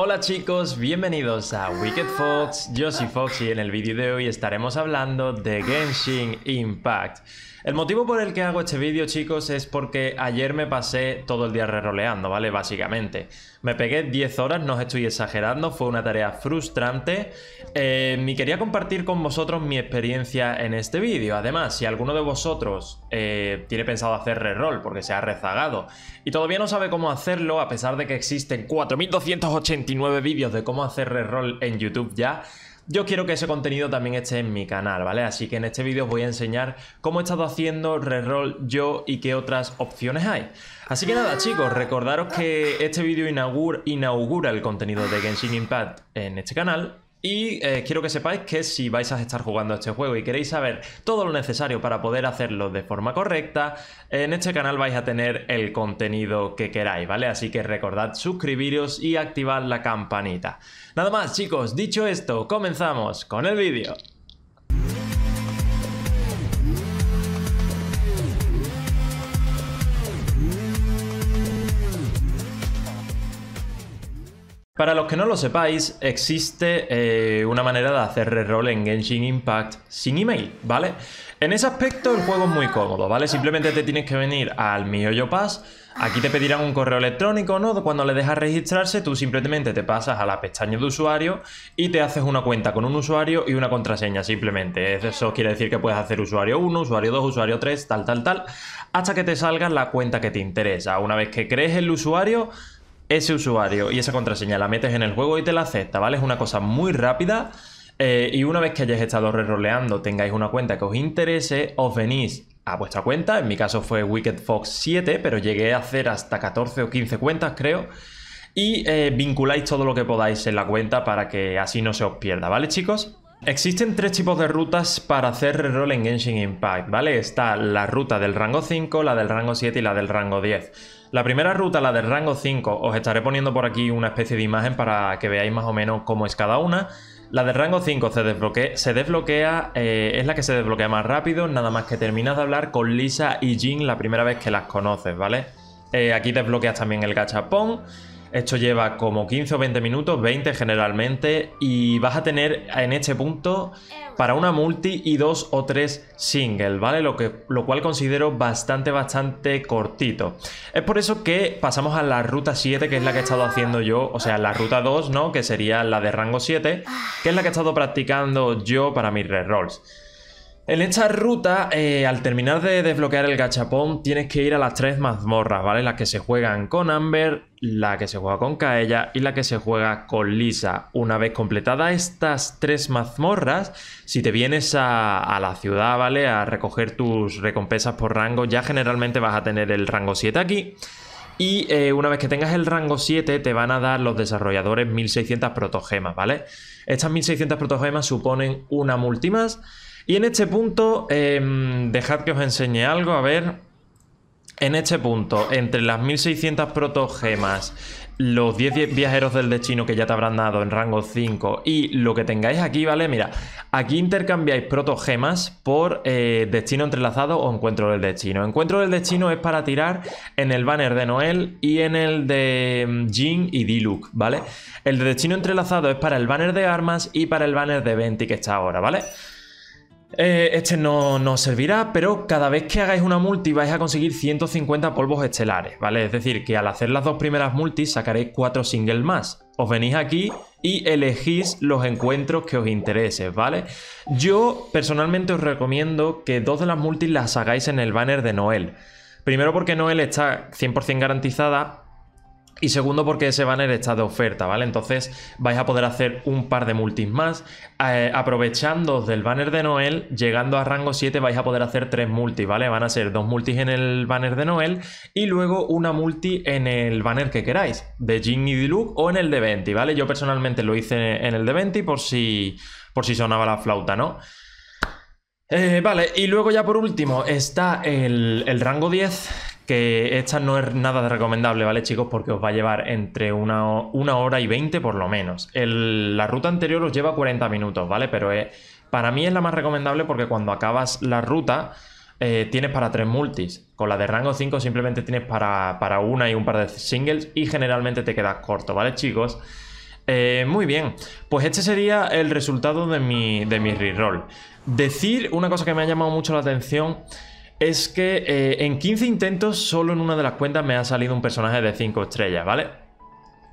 Hola chicos, bienvenidos a Wicked Fox, yo soy Foxy y en el vídeo de hoy estaremos hablando de Genshin Impact. El motivo por el que hago este vídeo chicos es porque ayer me pasé todo el día reroleando, ¿vale? Básicamente. Me pegué 10 horas, no os estoy exagerando, fue una tarea frustrante eh, y quería compartir con vosotros mi experiencia en este vídeo. Además, si alguno de vosotros eh, tiene pensado hacer reroll porque se ha rezagado y todavía no sabe cómo hacerlo a pesar de que existen 4280 29 vídeos de cómo hacer reroll en YouTube ya, yo quiero que ese contenido también esté en mi canal, ¿vale? Así que en este vídeo os voy a enseñar cómo he estado haciendo reroll yo y qué otras opciones hay. Así que nada, chicos, recordaros que este vídeo inaugura el contenido de Genshin Impact en este canal y eh, quiero que sepáis que si vais a estar jugando este juego y queréis saber todo lo necesario para poder hacerlo de forma correcta, en este canal vais a tener el contenido que queráis, ¿vale? Así que recordad suscribiros y activar la campanita. Nada más chicos, dicho esto, comenzamos con el vídeo. Para los que no lo sepáis, existe eh, una manera de hacer reroll en Genshin Impact sin email, ¿vale? En ese aspecto el juego es muy cómodo, ¿vale? Simplemente te tienes que venir al Miyoyo Pass, aquí te pedirán un correo electrónico, ¿no? Cuando le dejas registrarse, tú simplemente te pasas a la pestaña de usuario y te haces una cuenta con un usuario y una contraseña, simplemente. Eso quiere decir que puedes hacer usuario 1, usuario 2, usuario 3, tal, tal, tal, hasta que te salga la cuenta que te interesa. Una vez que crees el usuario ese usuario y esa contraseña la metes en el juego y te la acepta, ¿vale? Es una cosa muy rápida. Eh, y una vez que hayáis estado reroleando, tengáis una cuenta que os interese, os venís a vuestra cuenta. En mi caso fue Wicked Fox 7, pero llegué a hacer hasta 14 o 15 cuentas, creo. Y eh, vinculáis todo lo que podáis en la cuenta para que así no se os pierda, ¿vale, chicos? Existen tres tipos de rutas para hacer reroll en Genshin Impact, ¿vale? Está la ruta del rango 5, la del rango 7 y la del rango 10. La primera ruta, la del rango 5, os estaré poniendo por aquí una especie de imagen para que veáis más o menos cómo es cada una. La del rango 5 se desbloquea, eh, es la que se desbloquea más rápido, nada más que terminas de hablar con Lisa y Jean la primera vez que las conoces, ¿vale? Eh, aquí desbloqueas también el gachapón. Esto lleva como 15 o 20 minutos, 20 generalmente, y vas a tener en este punto para una multi y dos o tres singles, ¿vale? Lo, que, lo cual considero bastante, bastante cortito. Es por eso que pasamos a la ruta 7, que es la que he estado haciendo yo, o sea, la ruta 2, ¿no? Que sería la de rango 7, que es la que he estado practicando yo para mis rerolls. En esta ruta, eh, al terminar de desbloquear el gachapón, tienes que ir a las tres mazmorras, ¿vale? Las que se juegan con Amber, la que se juega con Kaella y la que se juega con Lisa. Una vez completadas estas tres mazmorras, si te vienes a, la ciudad, ¿vale? A recoger tus recompensas por rango, ya generalmente vas a tener el rango 7 aquí. Y eh, una vez que tengas el rango 7, te van a dar los desarrolladores 1600 protogemas, ¿vale? Estas 1600 protogemas suponen una multi Y en este punto, em, dejad que os enseñe algo, a ver... En este punto, entre las 1600 protogemas, los 10 viajeros del destino que ya te habrán dado en rango 5 y lo que tengáis aquí, ¿vale? Mira, aquí intercambiáis protogemas por eh, destino entrelazado o encuentro del destino. Encuentro del destino es para tirar en el banner de Noel y en el de mm, Jin y Diluc, ¿vale? El de destino entrelazado es para el banner de armas y para el banner de Venti que está ahora, ¿vale? vale eh, este no, nos servirá, pero cada vez que hagáis una multi vais a conseguir 150 polvos estelares, ¿vale? Es decir, que al hacer las dos primeras multis sacaréis cuatro singles más. Os venís aquí y elegís los encuentros que os interese, ¿vale? Yo personalmente os recomiendo que dos de las multis las hagáis en el banner de Noel. Primero porque Noel está 100% garantizada y segundo, porque ese banner está de oferta, ¿vale? Entonces vais a poder hacer un par de multis más. Eh, aprovechando del banner de Noel, llegando a rango 7 vais a poder hacer tres multis, ¿vale? Van a ser dos multis en el banner de Noel y luego una multi en el banner que queráis, de Jin y Diluc o en el de Venti, ¿vale? Yo personalmente lo hice en el de Venti por si, por si sonaba la flauta, ¿no? Eh, vale, y luego ya por último está el, el rango 10, que esta no es nada de recomendable, ¿vale, chicos? Porque os va a llevar entre una, hora y 20 por lo menos. la ruta anterior os lleva 40 minutos, ¿vale? Pero para mí es la más recomendable porque cuando acabas la ruta... Eh, tienes para tres multis. Con la de rango 5 simplemente tienes para, una y un par de singles y generalmente te quedas corto, ¿vale chicos? Eh, muy bien, pues este sería el resultado de mi, de mi reroll. Decir una cosa que me ha llamado mucho la atención es que eh, en 15 intentos solo en una de las cuentas me ha salido un personaje de 5 estrellas, ¿vale?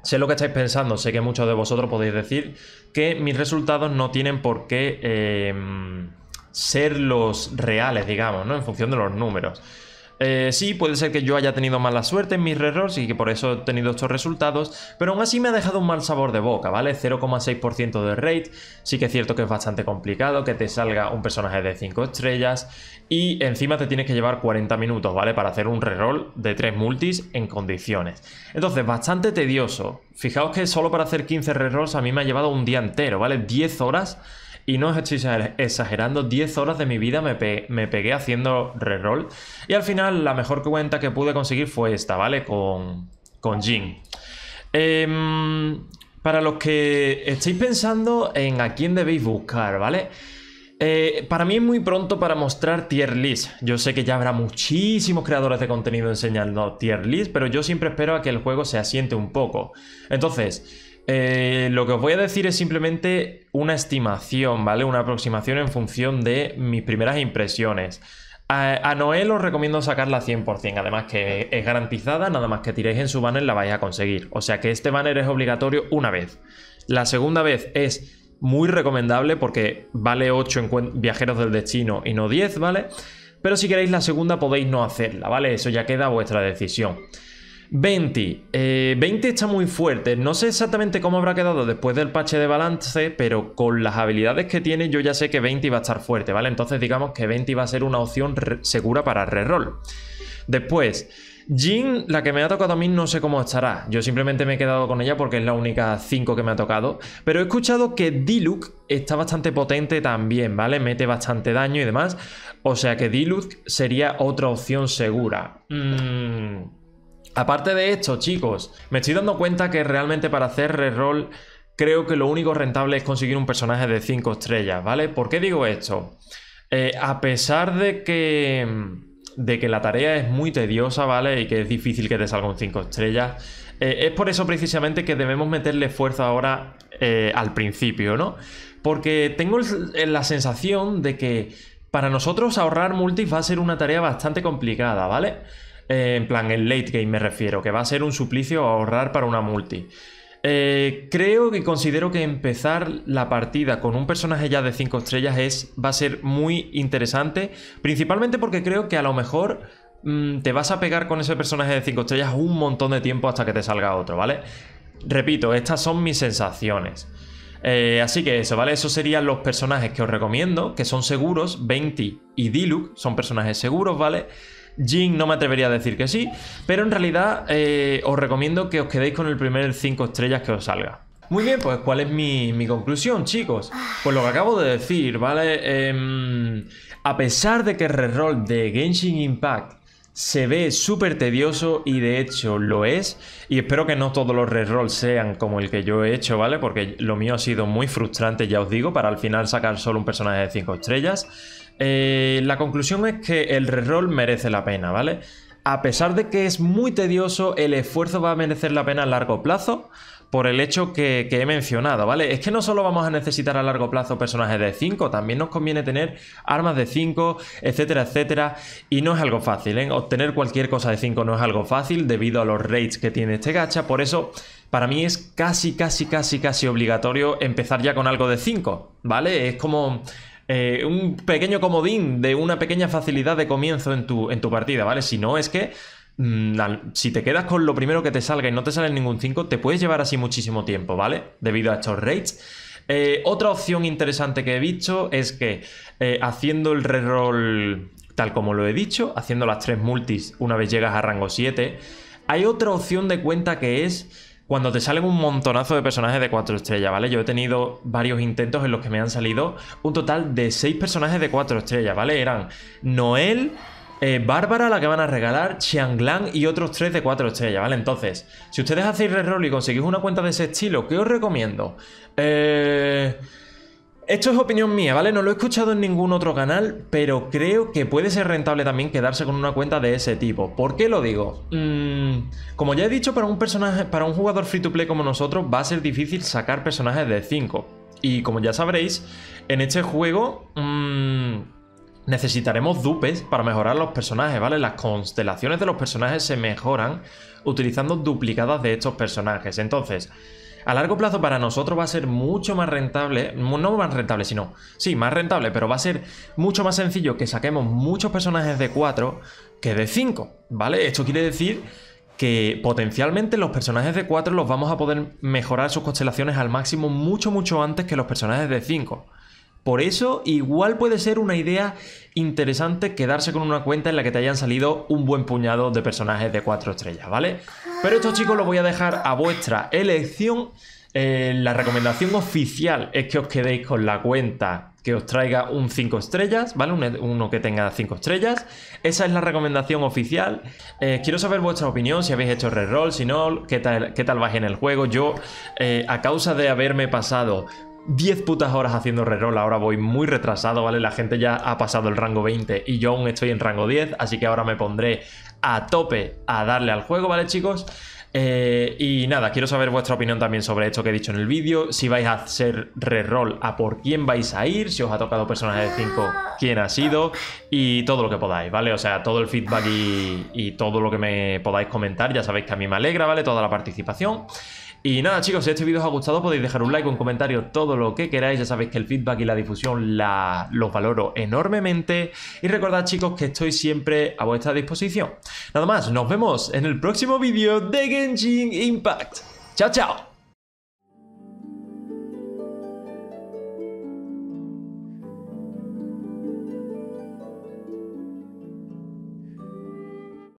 Sé lo que estáis pensando, sé que muchos de vosotros podéis decir que mis resultados no tienen por qué eh, ser los reales, digamos, ¿no? En función de los números. Eh, sí, puede ser que yo haya tenido mala suerte en mis rerolls y que por eso he tenido estos resultados, pero aún así me ha dejado un mal sabor de boca, ¿vale? 0,6% de rate, sí que es cierto que es bastante complicado que te salga un personaje de 5 estrellas y encima te tienes que llevar 40 minutos, ¿vale? Para hacer un reroll de 3 multis en condiciones. Entonces, bastante tedioso. Fijaos que solo para hacer 15 rerolls a mí me ha llevado un día entero, ¿vale? 10 horas y no os estoy exagerando, 10 horas de mi vida me, pegué haciendo reroll. Y al final la mejor cuenta que pude conseguir fue esta, ¿vale? Con, con Jin. Em, para los que estáis pensando en a quién debéis buscar, ¿vale? Eh, para mí es muy pronto para mostrar tier list. Yo sé que ya habrá muchísimos creadores de contenido enseñando tier list, pero yo siempre espero a que el juego se asiente un poco. Entonces, eh, lo que os voy a decir es simplemente una estimación, ¿vale? Una aproximación en función de mis primeras impresiones. A, Noé Noel os recomiendo sacarla 100%, además que es garantizada, nada más que tiréis en su banner la vais a conseguir. O sea que este banner es obligatorio una vez. La segunda vez es muy recomendable porque vale 8 viajeros del destino y no 10, ¿vale? Pero si queréis la segunda podéis no hacerla, ¿vale? Eso ya queda vuestra decisión. 20. 20 eh, está muy fuerte. No sé exactamente cómo habrá quedado después del parche de balance, pero con las habilidades que tiene yo ya sé que 20 va a estar fuerte, ¿vale? Entonces digamos que 20 va a ser una opción segura para reroll. Después, Jin, la que me ha tocado a mí, no sé cómo estará. Yo simplemente me he quedado con ella porque es la única 5 que me ha tocado. Pero he escuchado que Diluc está bastante potente también, ¿vale? Mete bastante daño y demás. O sea que Diluc sería otra opción segura. Mmm... Aparte de esto, chicos, me estoy dando cuenta que realmente para hacer reroll creo que lo único rentable es conseguir un personaje de 5 estrellas, ¿vale? ¿Por qué digo esto? Eh, a pesar de que, de que la tarea es muy tediosa, ¿vale? Y que es difícil que te salga un 5 estrellas, eh, es por eso precisamente que debemos meterle fuerza ahora eh, al principio, ¿no? Porque tengo la sensación de que para nosotros ahorrar multis va a ser una tarea bastante complicada, ¿vale? Eh, en plan, el late game me refiero, que va a ser un suplicio ahorrar para una multi. Eh, creo que considero que empezar la partida con un personaje ya de 5 estrellas es, va a ser muy interesante, principalmente porque creo que a lo mejor mm, te vas a pegar con ese personaje de 5 estrellas un montón de tiempo hasta que te salga otro, ¿vale? Repito, estas son mis sensaciones. Eh, así que eso, ¿vale? Esos serían los personajes que os recomiendo, que son seguros, 20 y Diluc son personajes seguros, ¿vale? vale Jin no me atrevería a decir que sí, pero en realidad eh, os recomiendo que os quedéis con el primer 5 estrellas que os salga. Muy bien, pues ¿cuál es mi, conclusión, chicos? Pues lo que acabo de decir, ¿vale? Em, a pesar de que el reroll de Genshin Impact se ve súper tedioso y de hecho lo es, y espero que no todos los rerolls sean como el que yo he hecho, ¿vale? Porque lo mío ha sido muy frustrante, ya os digo, para al final sacar solo un personaje de 5 estrellas. Eh, la conclusión es que el reroll merece la pena, ¿vale? A pesar de que es muy tedioso, el esfuerzo va a merecer la pena a largo plazo por el hecho que, que, he mencionado, ¿vale? Es que no solo vamos a necesitar a largo plazo personajes de 5, también nos conviene tener armas de 5, etcétera, etcétera. Y no es algo fácil, ¿eh? Obtener cualquier cosa de 5 no es algo fácil debido a los rates que tiene este gacha, por eso para mí es casi, casi, casi, casi obligatorio empezar ya con algo de 5, ¿vale? Es como eh, un pequeño comodín de una pequeña facilidad de comienzo en tu, en tu partida, ¿vale? Si no, es que mm, si te quedas con lo primero que te salga y no te sale ningún 5, te puedes llevar así muchísimo tiempo, ¿vale? Debido a estos raids. Eh, otra opción interesante que he visto es que eh, haciendo el reroll tal como lo he dicho, haciendo las tres multis una vez llegas a rango 7, hay otra opción de cuenta que es cuando te salen un montonazo de personajes de 4 estrellas, ¿vale? Yo he tenido varios intentos en los que me han salido un total de 6 personajes de 4 estrellas, ¿vale? Eran Noel, eh, Bárbara, la que van a regalar, Chianglan y otros 3 de 4 estrellas, ¿vale? Entonces, si ustedes hacéis Roll y conseguís una cuenta de ese estilo, ¿qué os recomiendo? Eh... Esto es opinión mía, ¿vale? No lo he escuchado en ningún otro canal, pero creo que puede ser rentable también quedarse con una cuenta de ese tipo. ¿Por qué lo digo? Mm, como ya he dicho, para un personaje, para un jugador free to play como nosotros, va a ser difícil sacar personajes de 5. Y como ya sabréis, en este juego. Mm, necesitaremos dupes para mejorar los personajes, ¿vale? Las constelaciones de los personajes se mejoran utilizando duplicadas de estos personajes. Entonces, a largo plazo para nosotros va a ser mucho más rentable, no más rentable, sino, sí, más rentable, pero va a ser mucho más sencillo que saquemos muchos personajes de 4 que de 5, ¿vale? Esto quiere decir que potencialmente los personajes de 4 los vamos a poder mejorar sus constelaciones al máximo mucho, mucho antes que los personajes de 5. Por eso, igual puede ser una idea interesante quedarse con una cuenta en la que te hayan salido un buen puñado de personajes de 4 estrellas, ¿vale? Pero esto, chicos, lo voy a dejar a vuestra elección. Eh, la recomendación oficial es que os quedéis con la cuenta que os traiga un 5 estrellas, ¿vale? Uno que tenga 5 estrellas. Esa es la recomendación oficial. Eh, quiero saber vuestra opinión, si habéis hecho reroll, si no, qué tal, qué vais en el juego. Yo, eh, a causa de haberme pasado 10 putas horas haciendo reroll, ahora voy muy retrasado, ¿vale? La gente ya ha pasado el rango 20 y yo aún estoy en rango 10, así que ahora me pondré a tope a darle al juego, ¿vale chicos? Eh, y nada, quiero saber vuestra opinión también sobre esto que he dicho en el vídeo, si vais a hacer reroll, a por quién vais a ir, si os ha tocado personaje de 5, quién ha sido y todo lo que podáis, ¿vale? O sea, todo el feedback y, y todo lo que me podáis comentar, ya sabéis que a mí me alegra, ¿vale? Toda la participación. Y nada chicos, si este vídeo os ha gustado podéis dejar un like, un comentario, todo lo que queráis. Ya sabéis que el feedback y la difusión los valoro enormemente. Y recordad chicos que estoy siempre a vuestra disposición. Nada más, nos vemos en el próximo vídeo de Genshin Impact. ¡Chao, chao!